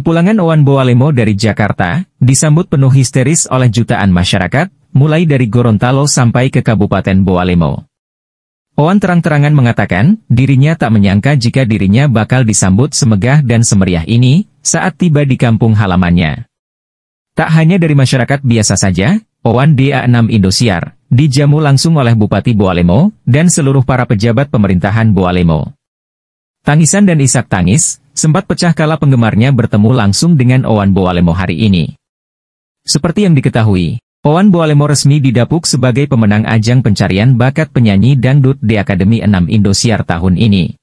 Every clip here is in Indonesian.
Kepulangan Owan Boalemo dari Jakarta, disambut penuh histeris oleh jutaan masyarakat, mulai dari Gorontalo sampai ke Kabupaten Boalemo. Owan terang-terangan mengatakan, dirinya tak menyangka jika dirinya bakal disambut semegah dan semeriah ini, saat tiba di kampung halamannya. Tak hanya dari masyarakat biasa saja, Owan DA6 Indosiar, dijamu langsung oleh Bupati Boalemo, dan seluruh para pejabat pemerintahan Boalemo. Tangisan dan isak tangis, sempat pecah kala penggemarnya bertemu langsung dengan Owan Boalemo hari ini. Seperti yang diketahui, Owan Boalemo resmi didapuk sebagai pemenang ajang pencarian bakat penyanyi dangdut di Akademi 6 Indosiar tahun ini.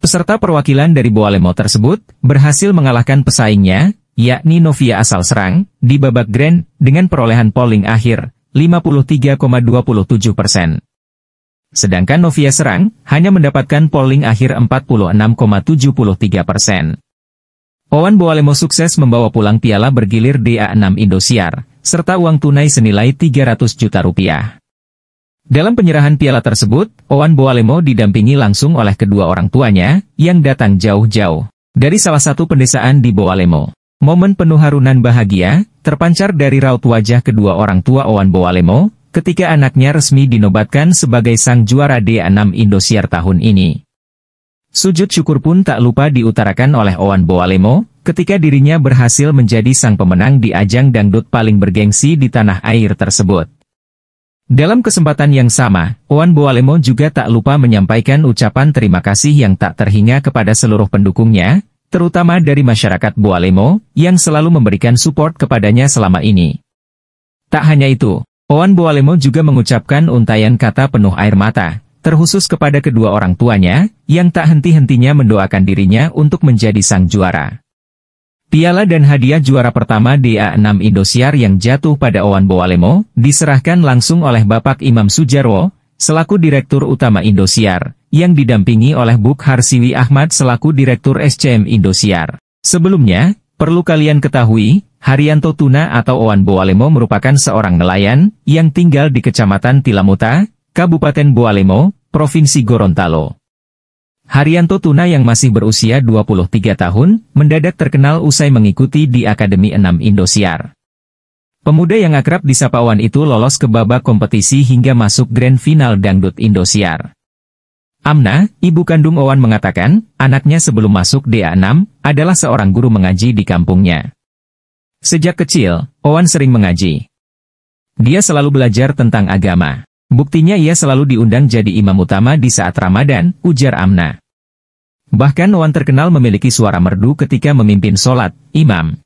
Peserta perwakilan dari Boalemo tersebut berhasil mengalahkan pesaingnya, yakni Novia asal Serang, di babak grand dengan perolehan polling akhir 53,27 persen. Sedangkan Novia Serang, hanya mendapatkan polling akhir 46,73 persen. Owan Boalemo sukses membawa pulang piala bergilir DA6 Indosiar, serta uang tunai senilai 300 juta rupiah. Dalam penyerahan piala tersebut, Owan Boalemo didampingi langsung oleh kedua orang tuanya, yang datang jauh-jauh. Dari salah satu pendesaan di Boalemo. Momen penuh harunan bahagia, terpancar dari raut wajah kedua orang tua Owan Boalemo, ketika anaknya resmi dinobatkan sebagai sang juara D6 Indosiar tahun ini. Sujud syukur pun tak lupa diutarakan oleh Owan Boalemo, ketika dirinya berhasil menjadi sang pemenang di ajang dangdut paling bergengsi di tanah air tersebut. Dalam kesempatan yang sama, Owan Boalemo juga tak lupa menyampaikan ucapan terima kasih yang tak terhingga kepada seluruh pendukungnya, terutama dari masyarakat Boalemo, yang selalu memberikan support kepadanya selama ini. Tak hanya itu, Oan Boalemo juga mengucapkan untayan kata penuh air mata, terkhusus kepada kedua orang tuanya, yang tak henti-hentinya mendoakan dirinya untuk menjadi sang juara. Piala dan hadiah juara pertama a 6 Indosiar yang jatuh pada Owan Boalemo, diserahkan langsung oleh Bapak Imam Sujarwo, selaku Direktur Utama Indosiar, yang didampingi oleh Buk Harsiwi Ahmad selaku Direktur SCM Indosiar. Sebelumnya, Perlu kalian ketahui, Haryanto Tuna atau Owan Boalemo merupakan seorang nelayan yang tinggal di Kecamatan Tilamuta, Kabupaten Boalemo, Provinsi Gorontalo. Haryanto Tuna yang masih berusia 23 tahun, mendadak terkenal usai mengikuti di Akademi 6 Indosiar. Pemuda yang akrab di Sapawan itu lolos ke babak kompetisi hingga masuk Grand Final Dangdut Indosiar. Amna, ibu kandung Owan mengatakan, anaknya sebelum masuk DA6, adalah seorang guru mengaji di kampungnya. Sejak kecil, Owan sering mengaji. Dia selalu belajar tentang agama. Buktinya ia selalu diundang jadi imam utama di saat Ramadan, ujar Amna. Bahkan Owan terkenal memiliki suara merdu ketika memimpin sholat, imam.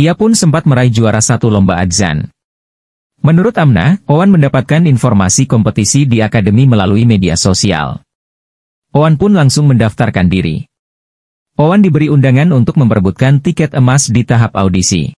Ia pun sempat meraih juara satu lomba adzan. Menurut Amna, Owan mendapatkan informasi kompetisi di akademi melalui media sosial. Owan pun langsung mendaftarkan diri. Owan diberi undangan untuk memperbutkan tiket emas di tahap audisi.